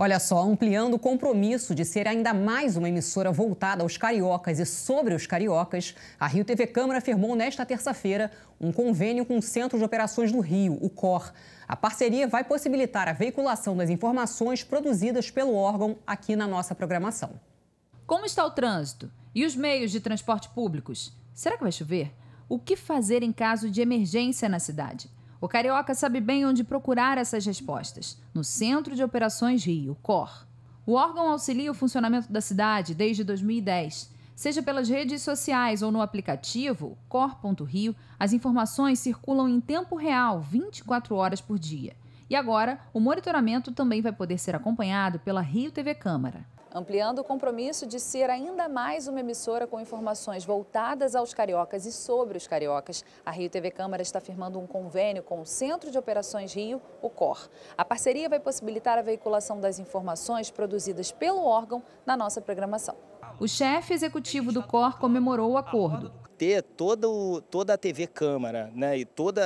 Olha só, ampliando o compromisso de ser ainda mais uma emissora voltada aos cariocas e sobre os cariocas, a Rio TV Câmara firmou nesta terça-feira um convênio com o Centro de Operações do Rio, o COR. A parceria vai possibilitar a veiculação das informações produzidas pelo órgão aqui na nossa programação. Como está o trânsito? E os meios de transporte públicos? Será que vai chover? O que fazer em caso de emergência na cidade? O carioca sabe bem onde procurar essas respostas: no Centro de Operações Rio, COR. O órgão auxilia o funcionamento da cidade desde 2010. Seja pelas redes sociais ou no aplicativo Cor.rio, as informações circulam em tempo real, 24 horas por dia. E agora, o monitoramento também vai poder ser acompanhado pela Rio TV Câmara ampliando o compromisso de ser ainda mais uma emissora com informações voltadas aos cariocas e sobre os cariocas. A Rio TV Câmara está firmando um convênio com o Centro de Operações Rio, o COR. A parceria vai possibilitar a veiculação das informações produzidas pelo órgão na nossa programação. O chefe executivo do COR comemorou o acordo ter todo toda a TV Câmara né, e todo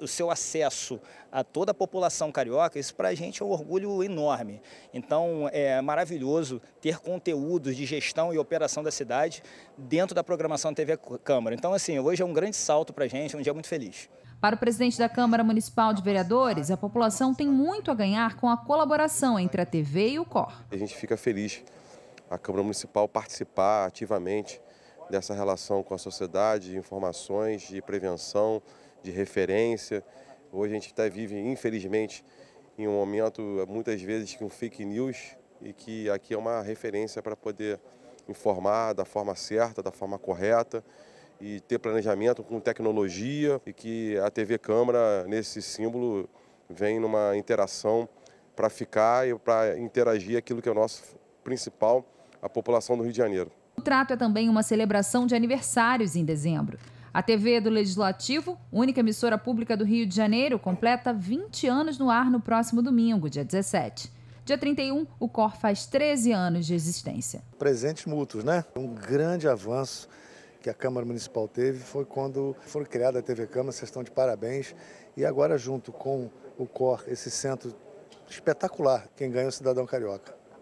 o seu acesso a toda a população carioca, isso para a gente é um orgulho enorme. Então é maravilhoso ter conteúdos de gestão e operação da cidade dentro da programação da TV Câmara. Então, assim, hoje é um grande salto para a gente, é um dia muito feliz. Para o presidente da Câmara Municipal de Vereadores, a população tem muito a ganhar com a colaboração entre a TV e o COR. A gente fica feliz a Câmara Municipal participar ativamente dessa relação com a sociedade, de informações, de prevenção, de referência. Hoje a gente até vive, infelizmente, em um momento, muitas vezes, com fake news e que aqui é uma referência para poder informar da forma certa, da forma correta e ter planejamento com tecnologia e que a TV Câmara, nesse símbolo, vem numa interação para ficar e para interagir aquilo que é o nosso principal, a população do Rio de Janeiro trato é também uma celebração de aniversários em dezembro. A TV do Legislativo, única emissora pública do Rio de Janeiro, completa 20 anos no ar no próximo domingo, dia 17. Dia 31, o COR faz 13 anos de existência. Presentes mútuos, né? Um grande avanço que a Câmara Municipal teve foi quando foi criada a TV Câmara, vocês estão de parabéns. E agora, junto com o COR, esse centro espetacular, quem ganha é o cidadão carioca.